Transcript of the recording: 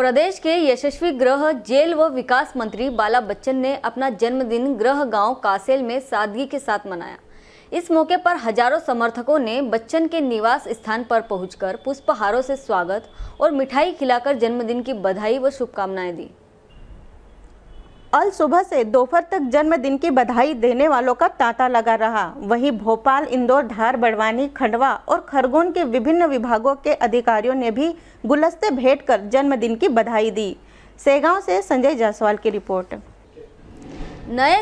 प्रदेश के यशस्वी गृह जेल व विकास मंत्री बाला बच्चन ने अपना जन्मदिन ग्रह गांव कासेल में सादगी के साथ मनाया इस मौके पर हजारों समर्थकों ने बच्चन के निवास स्थान पर पहुंचकर पुष्पहारों से स्वागत और मिठाई खिलाकर जन्मदिन की बधाई व शुभकामनाएं दी अल सुबह से दोपहर तक जन्मदिन की बधाई देने वालों का तांता लगा रहा वहीं भोपाल इंदौर धार बड़वानी खंडवा और खरगोन के विभिन्न विभागों के अधिकारियों ने भी गुलस्ते भेंट कर जन्मदिन की बधाई दी सेगांव से संजय जायसवाल की रिपोर्ट नए